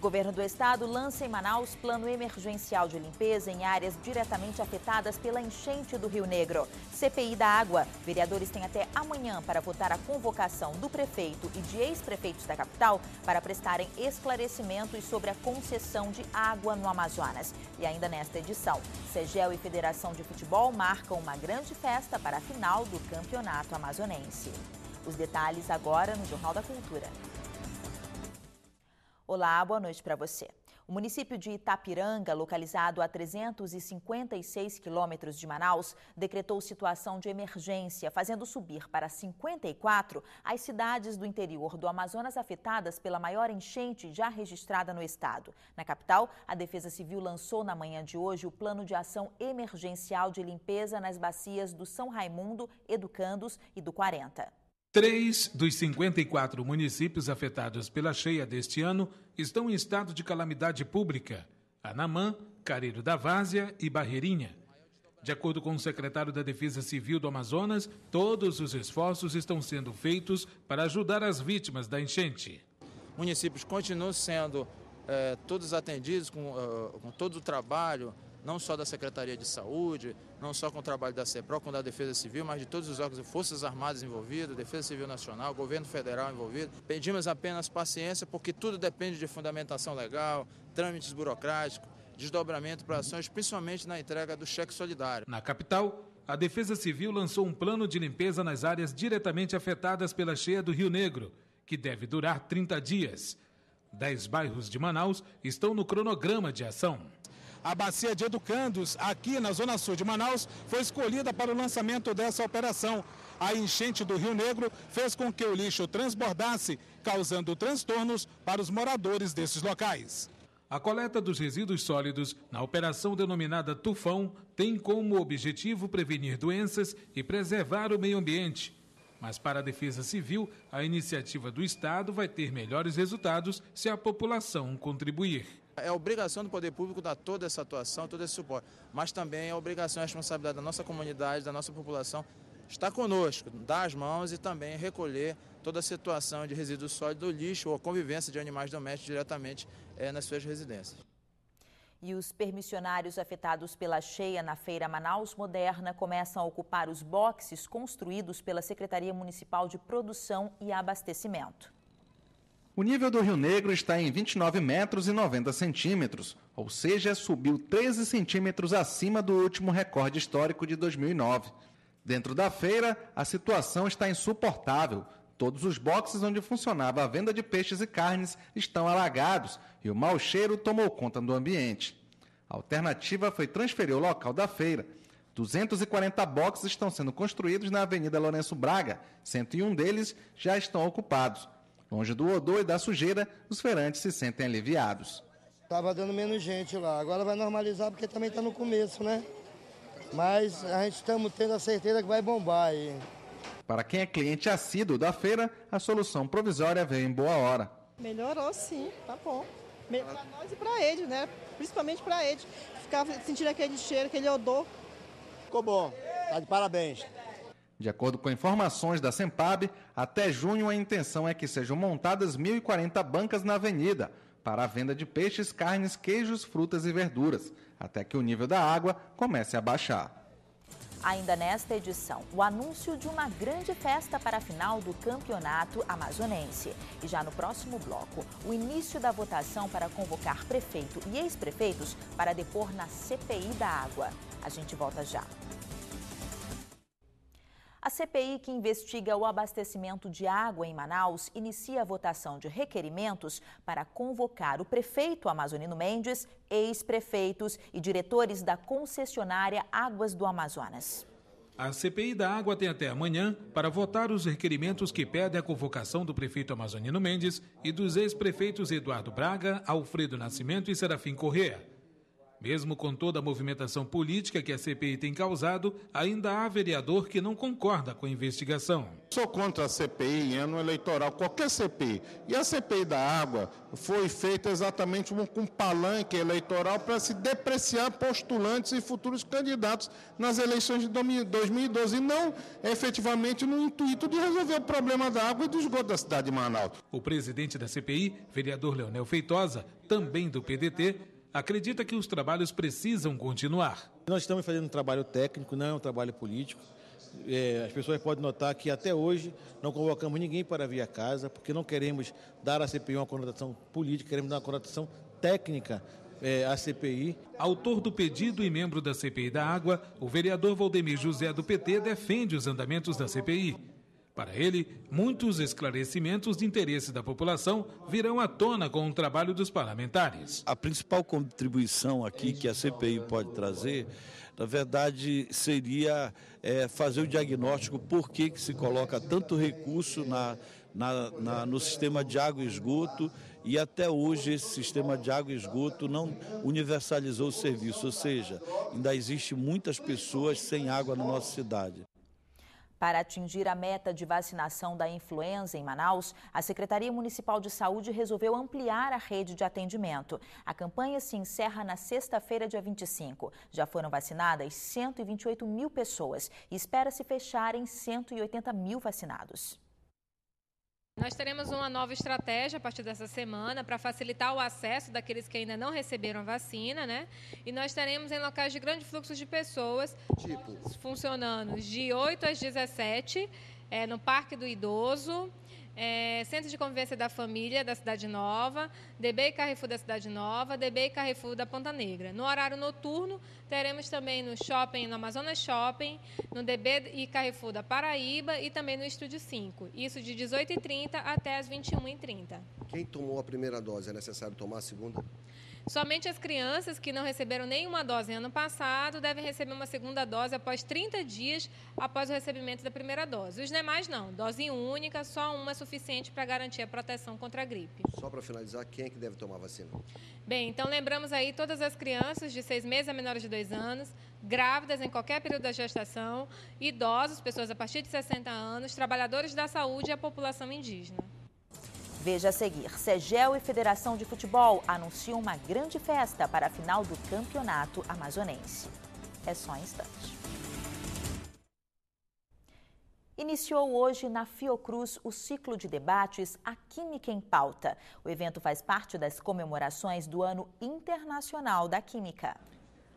Governo do Estado lança em Manaus plano emergencial de limpeza em áreas diretamente afetadas pela enchente do Rio Negro. CPI da Água. Vereadores têm até amanhã para votar a convocação do prefeito e de ex-prefeitos da capital para prestarem esclarecimentos sobre a concessão de água no Amazonas. E ainda nesta edição, CEGEL e Federação de Futebol marcam uma grande festa para a final do Campeonato Amazonense. Os detalhes agora no Jornal da Cultura. Olá, boa noite para você. O município de Itapiranga, localizado a 356 quilômetros de Manaus, decretou situação de emergência, fazendo subir para 54 as cidades do interior do Amazonas afetadas pela maior enchente já registrada no estado. Na capital, a Defesa Civil lançou na manhã de hoje o Plano de Ação Emergencial de Limpeza nas bacias do São Raimundo, Educandos e do 40. Três dos 54 municípios afetados pela cheia deste ano estão em estado de calamidade pública: Anamã, Careiro da Várzea e Barreirinha. De acordo com o secretário da Defesa Civil do Amazonas, todos os esforços estão sendo feitos para ajudar as vítimas da enchente. Municípios continuam sendo eh, todos atendidos com, uh, com todo o trabalho não só da Secretaria de Saúde, não só com o trabalho da CEPRO, com da Defesa Civil, mas de todos os órgãos, Forças Armadas envolvidos, Defesa Civil Nacional, Governo Federal envolvido. Pedimos apenas paciência, porque tudo depende de fundamentação legal, trâmites burocráticos, desdobramento para ações, principalmente na entrega do cheque solidário. Na capital, a Defesa Civil lançou um plano de limpeza nas áreas diretamente afetadas pela cheia do Rio Negro, que deve durar 30 dias. Dez bairros de Manaus estão no cronograma de ação. A bacia de Educandos, aqui na Zona Sul de Manaus, foi escolhida para o lançamento dessa operação. A enchente do Rio Negro fez com que o lixo transbordasse, causando transtornos para os moradores desses locais. A coleta dos resíduos sólidos, na operação denominada Tufão, tem como objetivo prevenir doenças e preservar o meio ambiente. Mas para a Defesa Civil, a iniciativa do Estado vai ter melhores resultados se a população contribuir. É obrigação do poder público dar toda essa atuação, todo esse suporte, mas também é obrigação e responsabilidade da nossa comunidade, da nossa população, estar conosco, dar as mãos e também recolher toda a situação de resíduos sólidos, lixo ou a convivência de animais domésticos diretamente é, nas suas residências. E os permissionários afetados pela cheia na Feira Manaus Moderna começam a ocupar os boxes construídos pela Secretaria Municipal de Produção e Abastecimento. O nível do Rio Negro está em 29 metros e 90 centímetros, ou seja, subiu 13 centímetros acima do último recorde histórico de 2009. Dentro da feira, a situação está insuportável. Todos os boxes onde funcionava a venda de peixes e carnes estão alagados e o mau cheiro tomou conta do ambiente. A alternativa foi transferir o local da feira. 240 boxes estão sendo construídos na Avenida Lourenço Braga, 101 deles já estão ocupados. Longe do odor e da sujeira, os feirantes se sentem aliviados. Tava dando menos gente lá, agora vai normalizar porque também está no começo, né? Mas a gente estamos tendo a certeza que vai bombar aí. Para quem é cliente assíduo da feira, a solução provisória veio em boa hora. Melhorou sim, tá bom. Para nós e para eles, né? Principalmente para eles. Ficar sentindo aquele cheiro, aquele odor. Ficou bom. Tá de parabéns. De acordo com informações da Sempab, até junho a intenção é que sejam montadas 1.040 bancas na avenida para a venda de peixes, carnes, queijos, frutas e verduras, até que o nível da água comece a baixar. Ainda nesta edição, o anúncio de uma grande festa para a final do Campeonato Amazonense. E já no próximo bloco, o início da votação para convocar prefeito e ex-prefeitos para depor na CPI da água. A gente volta já. CPI que investiga o abastecimento de água em Manaus inicia a votação de requerimentos para convocar o prefeito Amazonino Mendes, ex-prefeitos e diretores da concessionária Águas do Amazonas. A CPI da Água tem até amanhã para votar os requerimentos que pedem a convocação do prefeito Amazonino Mendes e dos ex-prefeitos Eduardo Braga, Alfredo Nascimento e Serafim Corrêa. Mesmo com toda a movimentação política que a CPI tem causado, ainda há vereador que não concorda com a investigação. Sou contra a CPI em ano eleitoral, qualquer CPI. E a CPI da água foi feita exatamente com um palanque eleitoral para se depreciar postulantes e futuros candidatos nas eleições de 2012 e não efetivamente no intuito de resolver o problema da água e do esgoto da cidade de Manaus. O presidente da CPI, vereador Leonel Feitosa, também do PDT, acredita que os trabalhos precisam continuar. Nós estamos fazendo um trabalho técnico, não é um trabalho político. É, as pessoas podem notar que até hoje não convocamos ninguém para vir à casa, porque não queremos dar à CPI uma conotação política, queremos dar uma conotação técnica é, à CPI. Autor do pedido e membro da CPI da Água, o vereador Valdemir José do PT defende os andamentos da CPI para ele, muitos esclarecimentos de interesse da população virão à tona com o trabalho dos parlamentares. A principal contribuição aqui que a CPI pode trazer, na verdade, seria é, fazer o diagnóstico por que, que se coloca tanto recurso na, na, na, no sistema de água e esgoto e até hoje esse sistema de água e esgoto não universalizou o serviço, ou seja, ainda existe muitas pessoas sem água na nossa cidade. Para atingir a meta de vacinação da influenza em Manaus, a Secretaria Municipal de Saúde resolveu ampliar a rede de atendimento. A campanha se encerra na sexta-feira, dia 25. Já foram vacinadas 128 mil pessoas e espera-se fechar em 180 mil vacinados. Nós teremos uma nova estratégia a partir dessa semana para facilitar o acesso daqueles que ainda não receberam a vacina, né? E nós teremos em locais de grande fluxo de pessoas, tipo. funcionando de 8 às 17, é, eh, no Parque do Idoso, é, é, Centro de Convivência da Família da Cidade Nova, DB e Carrefour da Cidade Nova, DB e Carrefour da Ponta Negra. No horário noturno, teremos também no Shopping, no Amazonas Shopping, no DB e Carrefour da Paraíba e também no Estúdio 5. Isso de 18h30 até as 21h30. Quem tomou a primeira dose, é necessário tomar a segunda? Somente as crianças que não receberam nenhuma dose ano passado devem receber uma segunda dose após 30 dias após o recebimento da primeira dose. Os demais não. Dose única, só uma é suficiente para garantir a proteção contra a gripe. Só para finalizar, quem é que deve tomar vacina? Bem, então lembramos aí todas as crianças de seis meses a menores de dois anos, grávidas em qualquer período da gestação, idosos, pessoas a partir de 60 anos, trabalhadores da saúde e a população indígena. Veja a seguir: Segel e Federação de Futebol anunciam uma grande festa para a final do Campeonato Amazonense. É só um instante. Iniciou hoje na Fiocruz o ciclo de debates A Química em Pauta. O evento faz parte das comemorações do Ano Internacional da Química.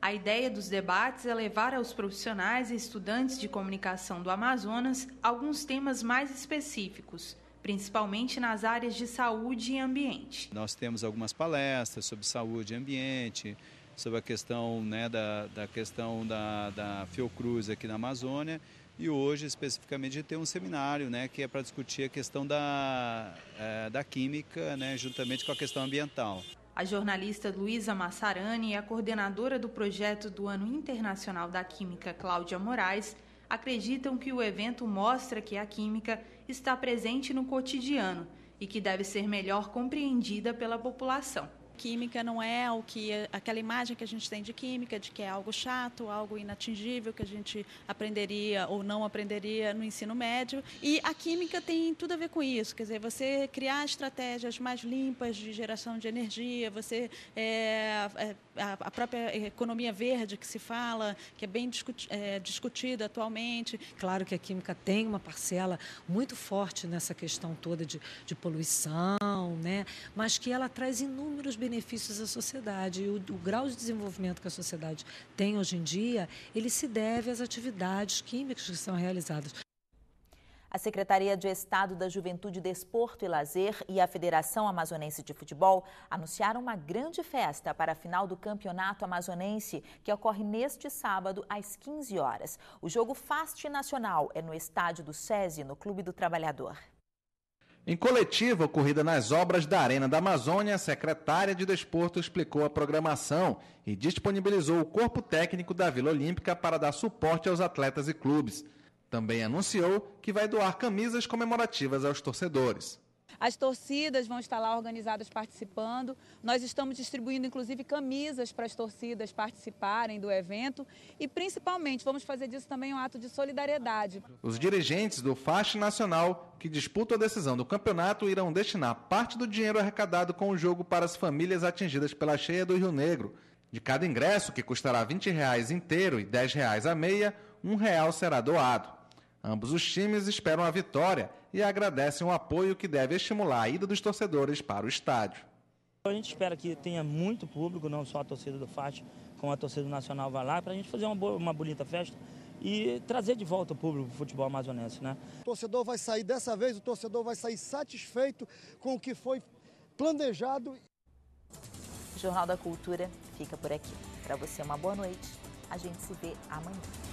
A ideia dos debates é levar aos profissionais e estudantes de comunicação do Amazonas alguns temas mais específicos, principalmente nas áreas de saúde e ambiente. Nós temos algumas palestras sobre saúde e ambiente, sobre a questão né, da, da questão da, da Fiocruz aqui na Amazônia e hoje especificamente tem um seminário né, que é para discutir a questão da, é, da química né, juntamente com a questão ambiental. A jornalista Luísa Massarani e a coordenadora do projeto do Ano Internacional da Química, Cláudia Moraes, acreditam que o evento mostra que a química está presente no cotidiano e que deve ser melhor compreendida pela população química não é o que é, aquela imagem que a gente tem de química, de que é algo chato, algo inatingível que a gente aprenderia ou não aprenderia no ensino médio. E a química tem tudo a ver com isso, quer dizer, você criar estratégias mais limpas de geração de energia, você é, é a própria economia verde que se fala, que é bem discuti é, discutida atualmente. Claro que a química tem uma parcela muito forte nessa questão toda de, de poluição, né? Mas que ela traz inúmeros benefícios benefícios à sociedade. E o, o grau de desenvolvimento que a sociedade tem hoje em dia, ele se deve às atividades químicas que são realizadas. A Secretaria de Estado da Juventude, Desporto e Lazer e a Federação Amazonense de Futebol anunciaram uma grande festa para a final do Campeonato Amazonense, que ocorre neste sábado às 15 horas. O jogo Fast Nacional é no estádio do SESI, no Clube do Trabalhador. Em coletiva ocorrida nas obras da Arena da Amazônia, a secretária de Desporto explicou a programação e disponibilizou o corpo técnico da Vila Olímpica para dar suporte aos atletas e clubes. Também anunciou que vai doar camisas comemorativas aos torcedores. As torcidas vão estar lá organizadas participando. Nós estamos distribuindo, inclusive, camisas para as torcidas participarem do evento. E, principalmente, vamos fazer disso também um ato de solidariedade. Os dirigentes do Faixa Nacional, que disputam a decisão do campeonato, irão destinar parte do dinheiro arrecadado com o jogo para as famílias atingidas pela cheia do Rio Negro. De cada ingresso, que custará R$ 20 reais inteiro e R$ 10 reais a meia, um real será doado. Ambos os times esperam a vitória e agradecem o apoio que deve estimular a ida dos torcedores para o estádio. A gente espera que tenha muito público, não só a torcida do FAT, como a torcida nacional vai lá, para a gente fazer uma, boa, uma bonita festa e trazer de volta o público do futebol amazonense. Né? O torcedor vai sair, dessa vez o torcedor vai sair satisfeito com o que foi planejado. O Jornal da Cultura fica por aqui. Para você, uma boa noite. A gente se vê amanhã.